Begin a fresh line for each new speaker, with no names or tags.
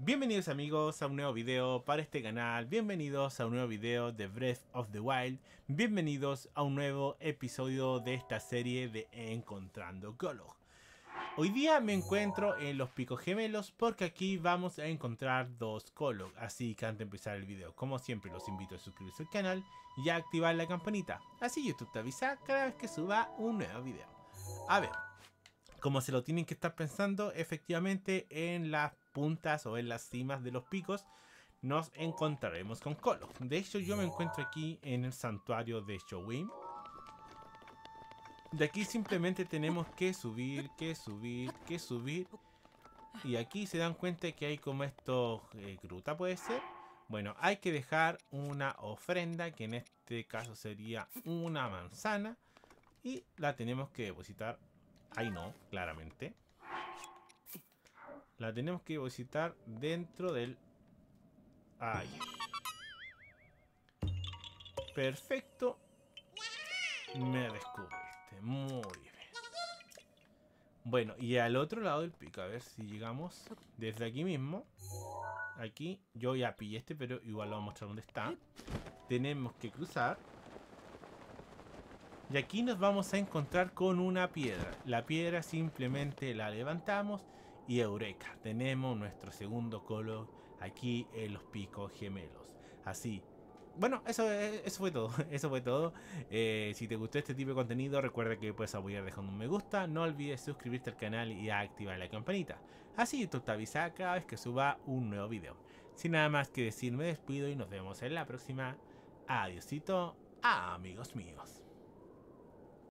Bienvenidos amigos a un nuevo video para este canal, bienvenidos a un nuevo video de Breath of the Wild, bienvenidos a un nuevo episodio de esta serie de Encontrando Golog. Hoy día me encuentro en los picos gemelos porque aquí vamos a encontrar dos Golog, así que antes de empezar el video, como siempre los invito a suscribirse al canal y a activar la campanita, así YouTube te avisa cada vez que suba un nuevo video. A ver, como se lo tienen que estar pensando, efectivamente en las puntas o en las cimas de los picos nos encontraremos con Colo. De hecho, yo me encuentro aquí en el santuario de Showim. De aquí simplemente tenemos que subir, que subir, que subir. Y aquí se dan cuenta que hay como esto eh, gruta, puede ser. Bueno, hay que dejar una ofrenda, que en este caso sería una manzana. Y la tenemos que depositar Ahí no, claramente. La tenemos que visitar dentro del... Ahí. Perfecto. Me descubriste. Muy bien. Bueno, y al otro lado del pico, a ver si llegamos desde aquí mismo. Aquí, yo ya pillé este, pero igual lo voy a mostrar dónde está. Tenemos que cruzar y aquí nos vamos a encontrar con una piedra. La piedra simplemente la levantamos y eureka, tenemos nuestro segundo colo aquí en los picos gemelos. Así. Bueno, eso, eso fue todo, eso fue todo. Eh, si te gustó este tipo de contenido, recuerda que puedes apoyar dejando un me gusta. No olvides suscribirte al canal y activar la campanita. Así tú te avisas cada vez que suba un nuevo video. Sin nada más que decir, me despido y nos vemos en la próxima. Adiosito, amigos míos.